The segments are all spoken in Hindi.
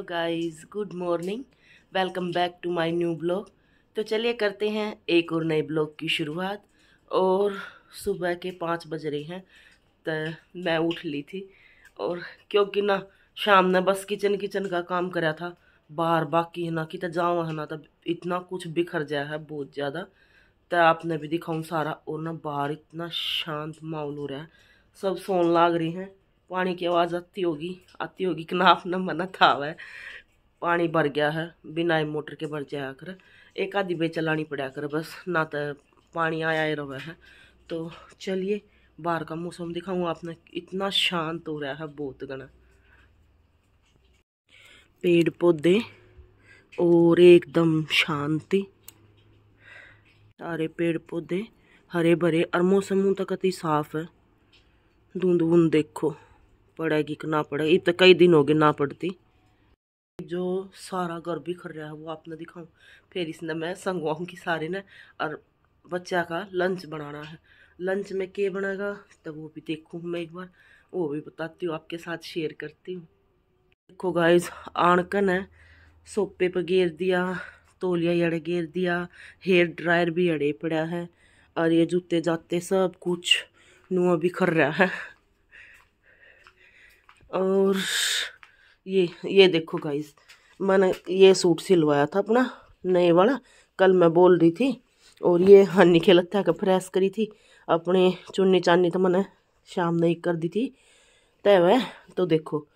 Hello guys good morning welcome back to my new blog तो चलिए करते हैं एक और नए ब्लॉग की शुरुआत और सुबह के पाँच बज रहे हैं तो मैं उठ ली थी और क्योंकि ना शाम ने बस किचन किचन का काम करा था बाहर बाकी है ना कि तो जाऊँ है ना तब इतना कुछ बिखर जाया है बहुत ज़्यादा तो आपने भी दिखाऊँ सारा और ना बाहर इतना शांत माहौल हो रहा है सब सोन लाग रही हैं पानी की आवाज़ आती होगी आती होगी कि नाफ न मना था वह पानी भर गया है बिना मोटर के भर जाया कर एक आधी बे चलानी पड़ा कर बस ना तो पानी आया ही रहा है तो चलिए बाहर का मौसम दिखाऊँ आपने इतना शांत हो रहा है बहुत गणा पेड़ पौधे और एकदम शांति सारे पेड़ पौधे हरे भरे और मौसम तो कति साफ है धुंध वुंद देखो पड़ेगी कि ना पड़ेगी इतने तो कई दिन हो गए ना पड़ती जो सारा घर बिखर रहा है वो आपने दिखाऊं फिर इसने मैं संगवाऊँगी सारे ने और बच्चा का लंच बनाना है लंच में क्या बनेगा तो वो भी देखूँ मैं एक बार वो भी बताती हूँ आपके साथ शेयर करती हूँ देखो गाइस आणकन है सोपे पर घेर दिया तोलिया अड़े घेर दिया हेयर ड्रायर भी अड़े पड़ा है और ये जूते जाते सब कुछ नुआ बिखर रहा है और ये ये देखो गाइस मैंने ये सूट सिलवाया था अपना नए वाला कल मैं बोल रही थी और ये हनी के लत्या का प्रेस करी थी अपने चुन्नी चानी तो मैंने शाम नहीं कर दी थी तय वह तो देखो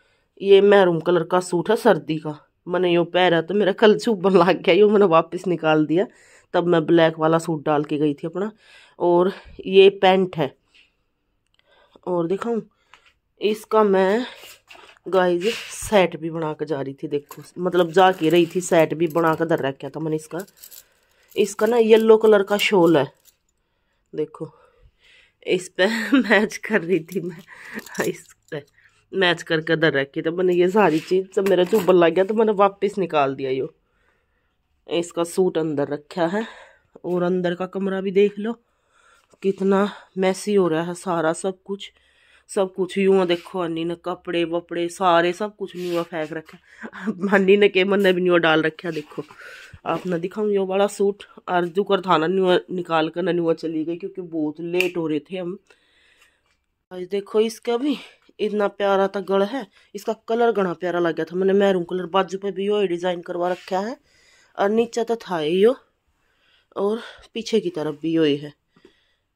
ये मैरूम कलर का सूट है सर्दी का मैंने यो पैरा तो मेरा कल चुभन लग गया यो मैंने वापस निकाल दिया तब मैं ब्लैक वाला सूट डाल के गई थी अपना और ये पैंट है और दिखाऊँ इसका मैं गाइज सेट भी बना कर जा रही थी देखो मतलब जा के रही थी सेट भी बना कर धर गया था मैंने इसका इसका ना येलो कलर का शोल है देखो इस पे मैच कर रही थी मैं इस पे मैच करके धर रखी तो मैंने ये सारी चीज़ जब मेरा चुबल लग गया तो मैंने वापस निकाल दिया यो इसका सूट अंदर रखा है और अंदर का कमरा भी देख लो कितना मैसी हो रहा है सारा सब कुछ सब कुछ यूं देखो अन्नी ने कपड़े वपड़े सारे सब कुछ न्यूआ फेंक रखा अन्नी ने के मन ने भी नहीं डाल रखा देखो आप ना दिखाऊँ यो वाला सूट अर्जू कर थाना न्यूआ निकाल कर न्यूआ चली गई क्योंकि बहुत लेट हो रहे थे हम आज देखो इसका भी इतना प्यारा था गढ़ है इसका कलर घना प्यारा लग गया था मैंने मैरून कलर बाजू पे भी यो डिज़ाइन करवा रखा है और नीचे तो था यो और पीछे की तरफ भी यो है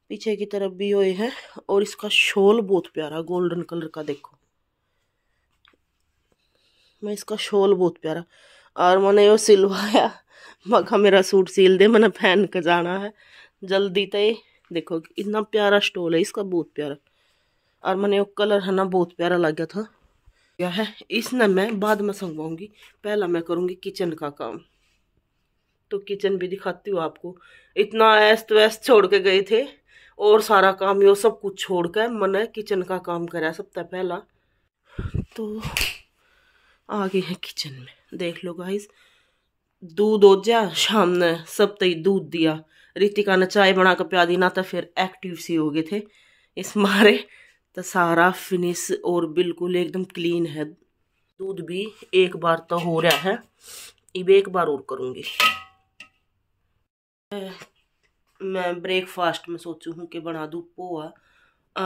पीछे की तरफ भी हुए हैं और इसका शोल बहुत प्यारा गोल्डन कलर का देखो मैं इसका शोल बहुत प्यारा और मैंने यो सिलवाया मखा मेरा सूट सिल दे मैंने पहन के जाना है जल्दी तय देखो इतना प्यारा स्टोल है इसका बहुत प्यारा और मैंने वो कलर है ना बहुत प्यारा गया था क्या है इसने मैं बाद में संगवाऊंगी पहला मैं करूंगी किचन का काम तो किचन भी दिखाती हूँ आपको इतना ऐस्त व्यस्त छोड़ के गए थे और सारा काम यो सब कुछ छोड़ कर मैंने किचन का काम करा सबसे पहला तो आ गए हैं किचन में देख लो गाइस दूध ओजा शाम ने सब तई दूध दिया रितिका ने चाय बना कर प्या दी ना तो फिर एक्टिव सी हो गए थे इस मारे तो सारा फिनिश और बिल्कुल एकदम क्लीन है दूध भी एक बार तो हो रहा है अब एक बार और करूँगी मैं ब्रेकफास्ट में सोचू हूँ कि बना दू पोहा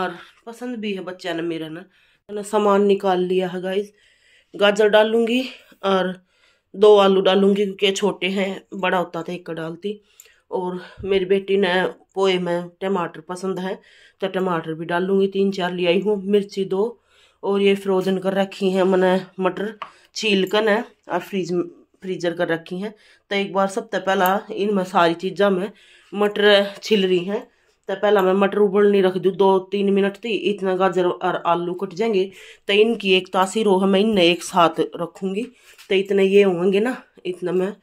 और पसंद भी है बच्चा ने मेरा ना मैंने सामान निकाल लिया है गाइज गाजर डालूँगी और दो आलू डालूँगी क्योंकि छोटे हैं बड़ा होता था एक का डालती और मेरी बेटी ने पोए में टमाटर पसंद है तो टमाटर भी डालूँगी तीन चार ले आई हूँ मिर्ची दो और ये फ्रोज़न कर रखी है मैंने मटर छील कर ना और फ्रीज फ्रीजर कर रखी हैं तो एक बार सबसे पहला इन में सारी चीज़ा में मटर छिल रही हैं तो पहला मैं मटर नहीं रख दूँ दो तीन मिनट थी इतना गाजर और आलू कट जाएंगे तो इनकी एक तासीर हो मैं इन एक साथ रखूँगी तो इतने ये होंगे ना इतना मैं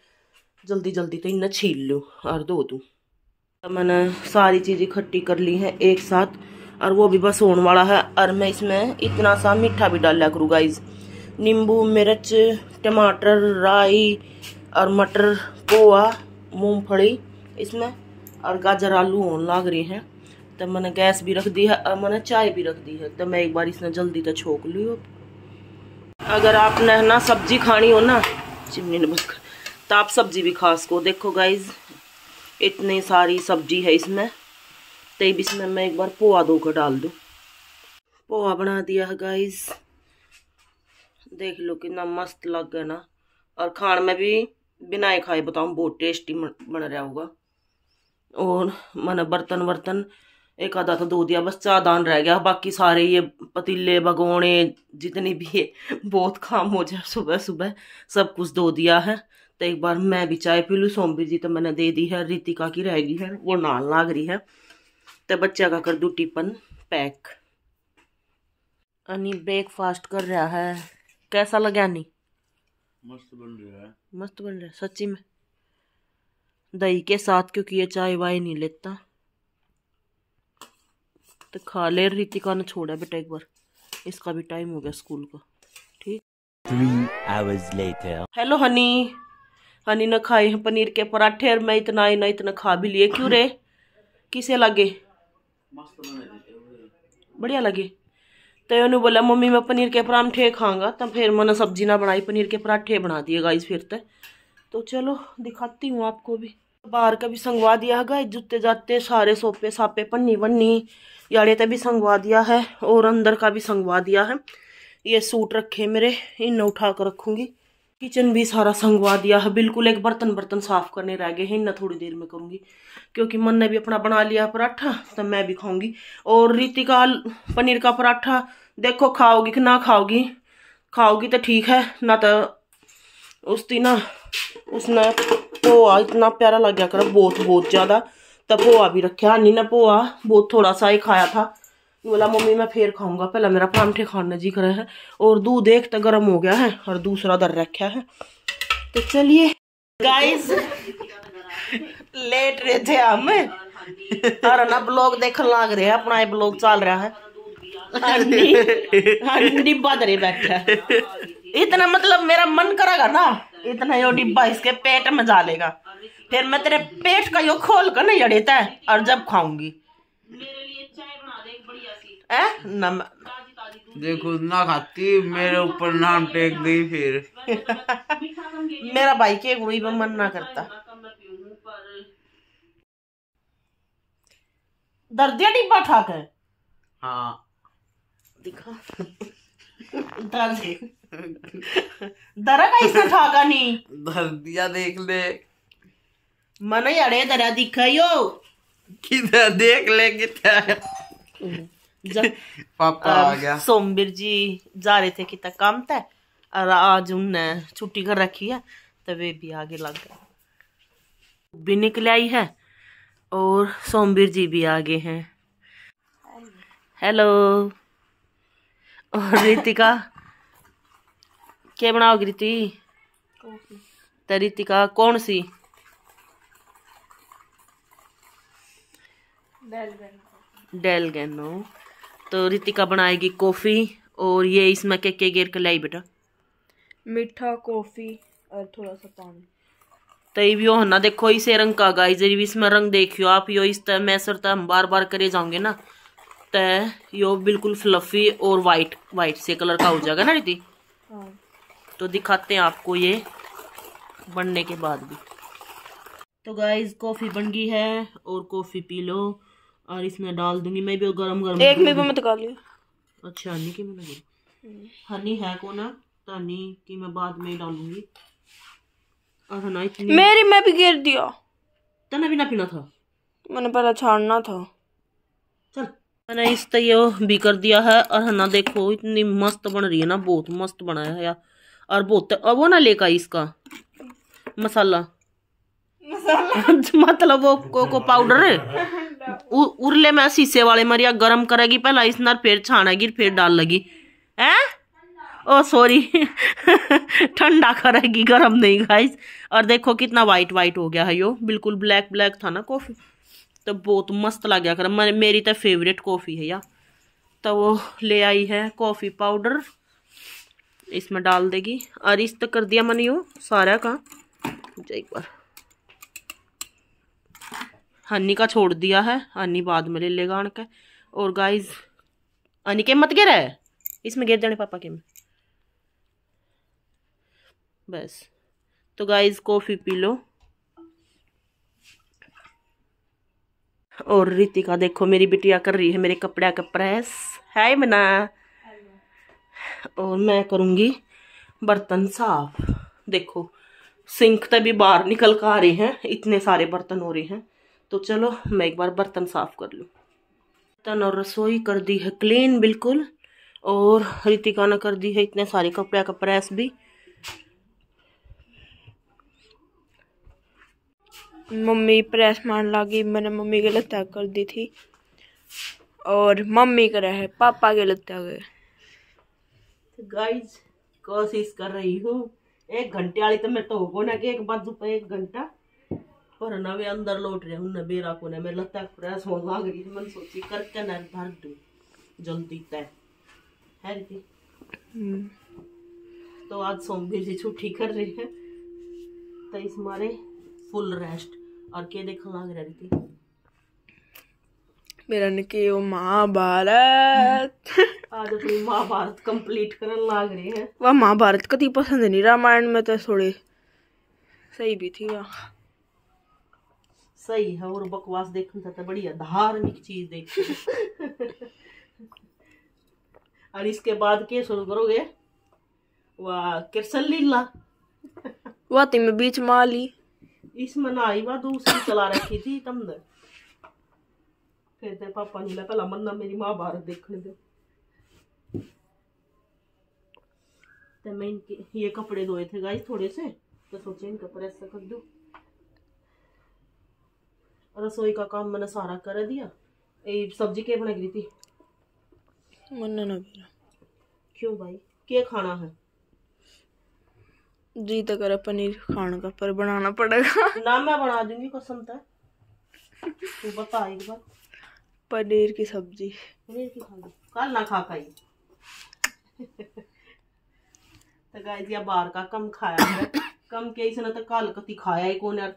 जल्दी जल्दी तो इन छील लूँ और धो दूँ तो मैंने सारी चीज़ इकट्ठी कर ली हैं एक साथ और वो भी बस होने वाला है और मैं इसमें इतना सा मीठा भी लिया करूँगा इस नींबू मिर्च टमाटर राई और मटर पोआ मूंगफली इसमें और गाजर आलू लाग रही हैं तब तो मैंने गैस भी रख दी है और मैंने चाय भी रख दी है तब तो मैं एक बार इसने जल्दी तो छोक ली अगर आपने ना सब्जी खानी हो ना चिमनी नमक तो आप सब्जी भी खा सको देखो गाइज इतनी सारी सब्जी है इसमें तब तो इसमें मैं एक बार पोहा दो डाल दूँ पोहा बना दिया है गाइज़ देख लो कितना मस्त लग गया ना और खाने में भी बिना ही खाए बताऊँ बहुत टेस्टी बन रहा होगा और मैंने बर्तन वर्तन एक आधा तो धो दिया बस चादान रह गया बाकी सारे ये पतीले भगोने जितने भी है बहुत काम हो जाए सुबह सुबह सब कुछ धो दिया है तो एक बार मैं भी चाय पी लूँ सोमवीर जी तो मैंने दे दी है रितिका की रह गई है वो नाल लाग रही है तो बच्चा का कर दू टिपन पैक यानी ब्रेकफास्ट कर रहा है कैसा लगा नहीं मस्त बन रहा है मस्त बन रहा है सच्ची में दही के साथ क्योंकि ये चाय वाय नहीं लेता तो खा ले रितिका ने छोड़ा बेटा एक बार इसका भी टाइम हो गया स्कूल का ठीक हेलो हनी हनी ने खाए हैं पनीर के पराठे और मैं इतना ना इतना खा भी लिए क्यों रे किसे लगे बढ़िया लगे तो उन्होंने बोला मम्मी मैं पनीर के पराठे खाऊंगा तो फिर मैंने सब्जी ना बनाई पनीर के पराठे बना दिए गाइस फिर तो तो चलो दिखाती हूँ आपको भी बाहर का भी संगवा दिया है गाइस जुते जाते सारे सोपे सापे पन्नी वन्नी याड़े तक भी संगवा दिया है और अंदर का भी संगवा दिया है ये सूट रखे मेरे इन्हें उठा कर रखूँगी किचन भी सारा संगवा दिया है बिल्कुल एक बर्तन बर्तन साफ करने रह गए हैं इन्ना थोड़ी देर में करूँगी क्योंकि मन ने भी अपना बना लिया पराठा तो मैं भी खाऊंगी और रीतिका पनीर का पराठा देखो खाओगी कि ना खाओगी खाओगी तो ठीक है ना तो उसकी ना उसने पोहा इतना प्यारा लग गया करो बहुत बहुत ज़्यादा तो पोहा भी रखा नहीं ना पोहा बहुत थोड़ा सा ही खाया था बोला मम्मी मैं फिर खाऊंगा पहला मेरा परांठे खाने जी करा है और दूध एक तो गर्म हो गया है और दूसरा दर रखा है तो चलिए गाइस लेट रहे थे हम और ना ब्लॉग देखने लग रहे हैं अपना ये ब्लॉग चल रहा है डिब्बा दरे बैठा इतना मतलब मेरा मन करेगा ना इतना यो डिब्बा इसके पेट में लेगा फिर मैं तेरे पेट का यो खोल कर नहीं जड़ेता है और जब खाऊंगी नम देखो ना खाती मेरे ऊपर नाम टेक दी फिर मेरा भाई के गुड़ी में मन ना करता दर्दिया डिब्बा ठाक है हाँ दिखा दर्द दरा का इसने ठाका नहीं दर्दिया देख ले मन अड़े दरा हो किधर देख ले किधर सोमवीर जी जा रहे थे कितना काम था और आज उनने छुट्टी कर रखी है तो वे भी आगे लग गए भी निकल आई है और सोमवीर जी भी आगे हैं हेलो और रितिका क्या बनाओगी रीति तो रितिका कौन सी डेल गैनो तो रितिका बनाएगी कॉफ़ी और ये इसमें क्या क्या गेर कर लाई बेटा मीठा कॉफ़ी और थोड़ा सा पानी तो यो है ना देखो इसे रंग का गाइज इसमें रंग देखियो आप यो इस तरह मैसर तरह हम बार बार करे जाऊंगे ना तो यो बिल्कुल फ्लफी और वाइट वाइट से कलर का हो जाएगा ना रीति हाँ। तो दिखाते हैं आपको ये बनने के बाद भी तो गाइज कॉफ़ी बन गई है और कॉफ़ी पी लो और इसमें डाल दूंगी मैं भी गरम गरम एक में भी मत अच्छा हनी की मैं हम्म। हनी है कौन है तो हनी की मैं बाद में डालूंगी और हना इतनी मेरी मैं भी गिर दिया तना भी ना पीना था मैंने पहले छाड़ना था चल मैंने इस तय तो भी कर दिया है और हना देखो इतनी मस्त बन रही है ना बहुत मस्त बनाया है यार और बहुत और वो ना लेकर इसका मसाला मसाला मतलब वो कोको पाउडर है उरले मैं शीशे वाले मरिया गर्म करेगी पहला इस नर फिर छानेगी फिर डाल लगी है ओ सॉरी ठंडा करेगी गर्म नहीं गाइस और देखो कितना वाइट वाइट हो गया है यो बिल्कुल ब्लैक ब्लैक था ना कॉफ़ी तो बहुत मस्त लग गया कर मेरी तो फेवरेट कॉफ़ी है यार तो वो ले आई है कॉफ़ी पाउडर इसमें डाल देगी और इस तक तो कर दिया मैंने यो सारा का एक बार हनी का छोड़ दिया है हनी बाद में ले लेगा आन के और गाइज हनी के मत गिरा है इसमें गिर जाने पापा के में बस तो गाइज कॉफ़ी पी लो और रितिका देखो मेरी बिटिया कर रही है मेरे कपड़े का प्रेस है बना और मैं करूंगी बर्तन साफ देखो सिंक तभी बाहर निकल कर आ रहे हैं इतने सारे बर्तन हो रहे हैं तो चलो मैं एक बार बर्तन साफ़ कर लूँ बर्तन और रसोई कर दी है क्लीन बिल्कुल और रितिका ने कर दी है इतने सारे कपड़े का प्रेस भी मम्मी प्रेस मार लागी मैंने मम्मी के लत्या कर दी थी और मम्मी करे है पापा के लत्या गए गाइज कोशिश कर रही हूँ एक घंटे वाली तो मैं तो होगा ना कि एक बाजू पर एक घंटा पर ना वे अंदर लौट रहे उनने बेरा को मेरे लत्ता प्रेस हो लाग रही मन सोची करके ना भर दू जल्दी तय है रीति हम्म। तो आज सोमवीर जी छुट्टी कर रही है तो इस मारे फुल रेस्ट और के देखने लग रही थी मेरा निकी वो महाभारत आज अपनी महाभारत कंप्लीट करने लग रही है वह महाभारत कति पसंद नहीं रामायण में तो थोड़े सही भी थी वहाँ सही है और बकवास देखने तो बढ़िया धार्मिक चीज देख और इसके बाद के शुरू करोगे वाह कृष्ण लीला वाह तुम बीच माली इसमें ना आई वाह दूसरी चला रखी थी तुमने फिर ते पापा लगा पहला ना मेरी माँ भारत देखने दे तो मैं इनके ये कपड़े धोए थे गाइस थोड़े से तो सोचे इनका प्रेस कर दूँ रसोई का काम मैंने सारा कर दिया ये सब्जी के बना गई थी मन्ना क्यों भाई क्या खाना है जी तो करा पनीर खाने का पर बनाना पड़ेगा ना मैं बना दूंगी कसम तो तू बता एक बार पनीर की सब्जी पनीर की सब्जी कल ना खा खाई तो गाय जी बाहर का कम खाया है कम के इसने तो कल कति खाया ही कौन यार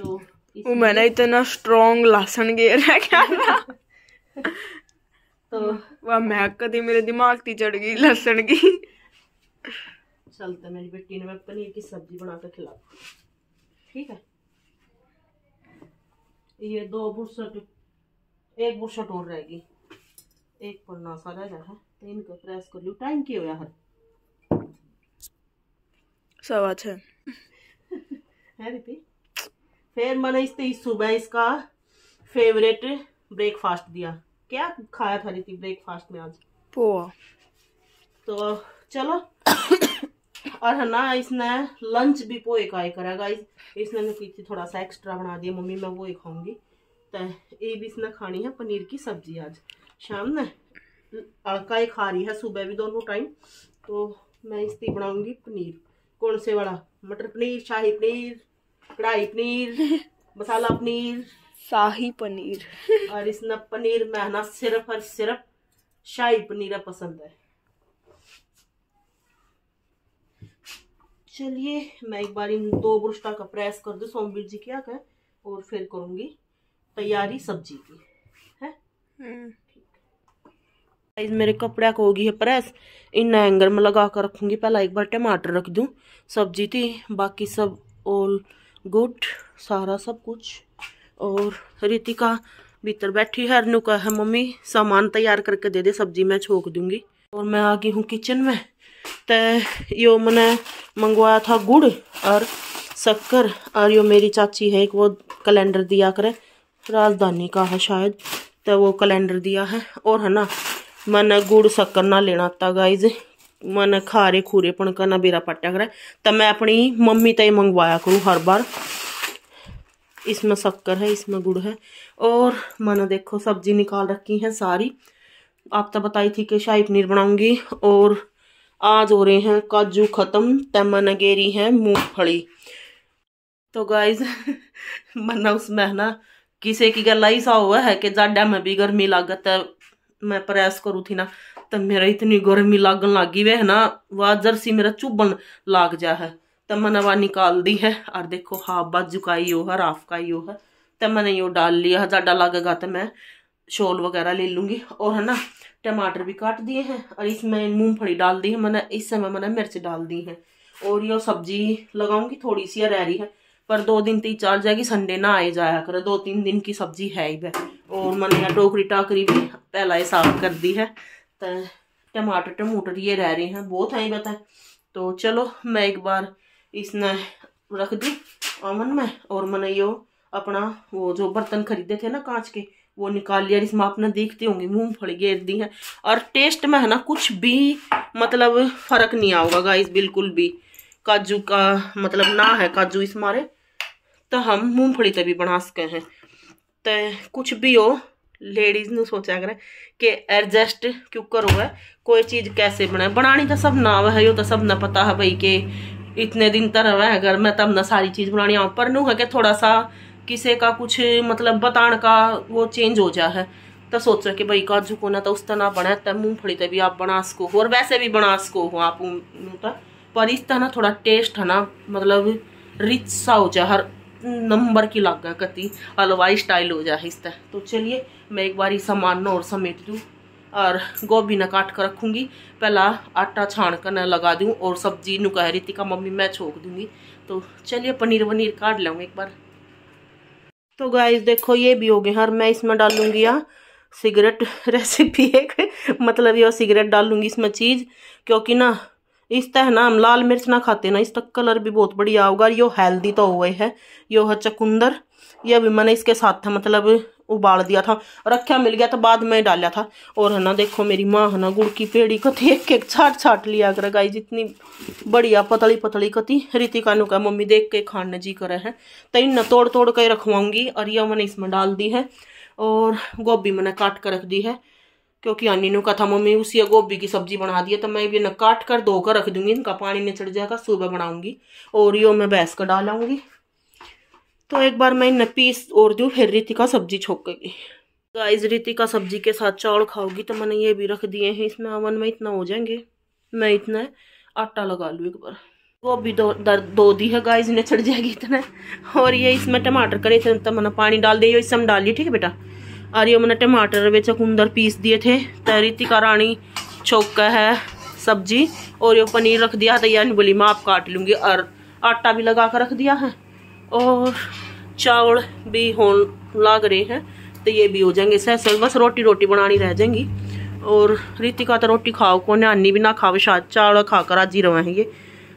तो मैंने इतना स्ट्रॉन्ग लासन गेर है क्या तो वह मैं कभी मेरे दिमाग ती चढ़ गई लसन की चलते तो मेरी बेटी ने मैं पनीर की सब्जी बना कर खिला ठीक है ये दो बुरसट एक बुरसट और रहेगी एक पर ना सा रह जाए तो इनको प्रेस कर लूँ टाइम क्या होया है सवा छः है रिपी फिर मैंने इस सुबह इसका फेवरेट ब्रेकफास्ट दिया क्या खाया था रीति ब्रेकफास्ट में आज पोहा तो चलो और है ना इसने लंच भी पोहे का ही करा गाइस इसने मैं पीछे थोड़ा सा एक्स्ट्रा बना दिया मम्मी मैं वो ही खाऊंगी तो ये भी इसने खानी है पनीर की सब्जी आज शाम ने अड़का ही खा रही है सुबह भी दोनों टाइम तो मैं इसकी बनाऊंगी पनीर कौन से वाला मटर पनीर शाही पनीर कढ़ाई पनीर मसाला पनीर शाही पनीर और इस पनीर में ना सिर्फ और सिर्फ शाही पनीर पसंद है चलिए मैं एक बार इन दो बुरस्टा का प्रेस कर दू सोमवीर जी क्या कहें और फिर करूंगी तैयारी सब्जी की है ठीक हम्म। मेरे कपड़े को होगी है प्रेस इन एंगर में लगा कर रखूंगी पहला एक बार टमाटर रख दूं सब्जी थी बाकी सब ऑल गुट सारा सब कुछ और रितिका भीतर बैठी है अरनू का है मम्मी सामान तैयार करके दे दे सब्जी मैं छोक दूंगी और मैं आ गई हूँ किचन में तो यो मैंने मंगवाया था गुड़ और शक्कर और यो मेरी चाची है एक वो कैलेंडर दिया करे राजधानी का है शायद तो वो कैलेंडर दिया है और है ना मैंने गुड़ शक्कर ना लेना था गाइज मन खारे खूरे का ना बेरा पट्टा करें तो मैं अपनी मम्मी तय मंगवाया करूँ हर बार इसमें शक्कर है इसमें गुड़ है और मैंने देखो सब्जी निकाल रखी है सारी आप तो बताई थी कि शाही पनीर बनाऊंगी और आज हो रहे हैं काजू ख़त्म तब तो मैंने गेरी है मूंगफली तो गाइज मैंने उसमें है ना किसी की गल ऐसा हुआ है कि जाडा में भी गर्मी लागत है मैं प्रेस करूँ थी ना तो मेरा इतनी गर्मी लागन लागी वे है ना वाजर सी मेरा चुभन लाग जा है तो मैंने वह निकाल दी है और देखो हाफ बाजू का ही है राफ का ही है तो मैंने यो डाल लिया है ज़्यादा लगेगा तो मैं शॉल वगैरह ले लूँगी और है ना टमाटर भी काट दिए हैं और इसमें मूँगफली डाल दी है मैंने इस समय मैंने मिर्च डाल दी है और यो सब्जी लगाऊंगी थोड़ी सी रह रही है पर दो दिन तीन चार जाएगी संडे ना आए जाया करे दो तीन दिन की सब्जी है ही वह और मैंने टोकरी टाकरी भी पहला ही साफ कर दी है टमाटर टमूटर ये रह रहे हैं बहुत हैं है। तो चलो मैं एक बार इसने रख दी अमन में और मैंने यो अपना वो जो बर्तन खरीदे थे ना कांच के वो निकाल लिया जिसमें आपने देखते होंगे मूँगफली गेर दी है और टेस्ट में है ना कुछ भी मतलब फ़र्क नहीं आऊगा गाइस बिल्कुल भी काजू का मतलब ना है काजू इस मारे तो हम मूँगफली तभी बना सके हैं तो कुछ भी हो लेडीज़ ने सोचा करें कि एडजस्ट क्यों करो है कोई चीज़ कैसे बनाए ਤਾਂ ਸਭ सब ना वह तो सब ना पता है भाई कि इतने दिन तक रहा है अगर मैं तब ना सारी चीज़ बनानी आऊँ पर नू है कि थोड़ा सा किसी का कुछ मतलब बताने का वो चेंज हो जाए है तो सोचो कि भाई काजू को ना तो उस तरह बना तो मूँगफली तो भी आप बना सको हो और वैसे भी बना सको हो आप पर इस तरह ना थोड़ा टेस्ट है ना मतलब रिच सा हो जाए हर नंबर की लाग गया कति हलवाई स्टाइल हो जाए इस तरह तो चलिए मैं एक बार सामान और समेट दूँ और गोभी ना काट कर रखूँगी पहला आटा छान कर ना लगा दूँ और सब्जी नु कह रही थी का मम्मी मैं छोक दूँगी तो चलिए पनीर वनीर काट लूँगी एक बार तो गाइस देखो ये भी हो गए हर मैं इसमें डालूँगी यहाँ सिगरेट रेसिपी एक मतलब ये सिगरेट डालूंगी इसमें चीज़ क्योंकि ना इस तरह ना हम लाल मिर्च ना खाते ना इसका कलर भी बहुत बढ़िया होगा यो हेल्दी तो हुए है यो है चकुंदर यह भी मैंने इसके साथ मतलब उबाल दिया था रखा मिल गया था बाद में डाला था और है ना देखो मेरी माँ है ना गुड़ की पेड़ी कथी एक एक छाट छाट लिया कर गाई जितनी बढ़िया पतली पतली कथी रितिका नु का मम्मी देख के खाने जी करे है तीन तो ना तोड़ तोड़ के रखवाऊंगी और यह मैंने इसमें डाल दी है और गोभी मैंने काट कर रख दी है क्योंकि अनिनू का था मम्मी उसी गोभी की सब्जी बना दी है तो मैं भी ना काट कर धोकर रख दूंगी इनका पानी नहीं चढ़ जाएगा सुबह बनाऊंगी ओरियो में भैंस का डालाऊंगी तो एक बार मैं इन्हें पीस और दूँ फिर रितिका सब्जी छोकेगी गाइस तो रितिका सब्जी के साथ चावल खाऊंगी तो मैंने ये भी रख दिए हैं इसमें अवन में इतना हो जाएंगे मैं इतना आटा लगा लूँ एक बार वो भी दो दर दो दी है गाइस इन्हें चढ़ जाएगी इतना और ये इसमें टमाटर करे तो मैंने पानी डाल दिया इसमें डाल दिया ठीक है बेटा और ये मैंने टमाटर वे चकुंदर पीस दिए थे तरीती का रानी छोका है सब्जी और ये पनीर रख दिया तो यानी बोली मैं आप काट लूँगी और आटा भी लगा कर रख दिया है और चावल भी हो लाग रहे हैं तो ये भी हो जाएंगे सह बस रोटी रोटी बनानी रह जाएंगी और रितिका तो रोटी खाओ को नानी भी ना खाओ शायद चावल खा कर आज ही रहेंगे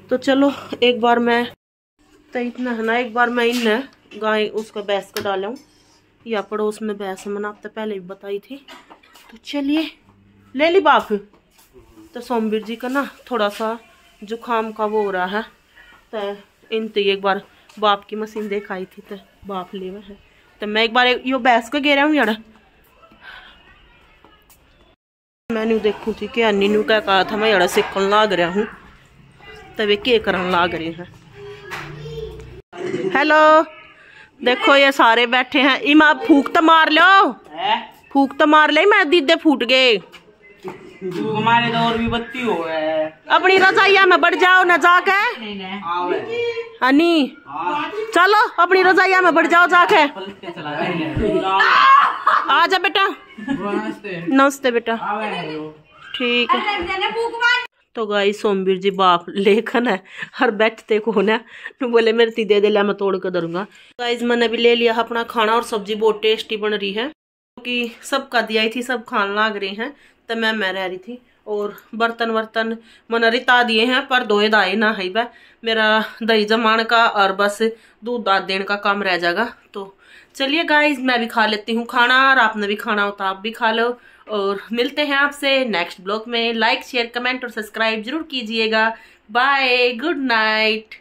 तो चलो एक बार मैं तो इतना है ना एक बार मैं इन गाय उसका बैस का डालूँ या पड़ोस में बहस मैंने आपको तो पहले भी बताई थी तो चलिए ले ली बाप तो सोमवीर जी का ना थोड़ा सा जुकाम का वो हो रहा है तो इन तो एक बार बाप की मशीन देख आई थी तो बाप ले है तो मैं एक बार यो बहस का गेरा हूँ यार मैं देखू थी कि अन्नी नू क्या कहा था मैं यार सीखन लाग रहा हूँ तब तो के करन लाग रही है हेलो देखो ये सारे बैठे हैं इमा फूक तो मार लो फूक तो मार ले मैं दीदे फूट गए तो अपनी रजाइया में बढ़ जाओ ना जाके हनी चलो अपनी रजाइया में बढ़ जाओ जाके आ जा बेटा नमस्ते बेटा ठीक है तो गाई सोमवीर जी बाप लेखन है हर बैठते कौन है बोले मेरे ती दे दे मैं तोड़ के दरूंगा गाइज मैंने भी ले लिया अपना खाना और सब्जी बहुत टेस्टी बन रही है क्योंकि सब सबका दिया थी सब खान लाग रहे हैं तो मैं मैं रह रही थी और बर्तन वर्तन मन रिता दिए हैं पर दोए दाए ना है वह मेरा दही जमान का और बस दूध दाद देने का काम रह जाएगा तो चलिए गाइज मैं भी खा लेती हूँ खाना और आपने भी खाना हो तो आप भी खा लो और मिलते हैं आपसे नेक्स्ट ब्लॉग में लाइक शेयर कमेंट और सब्सक्राइब जरूर कीजिएगा बाय गुड नाइट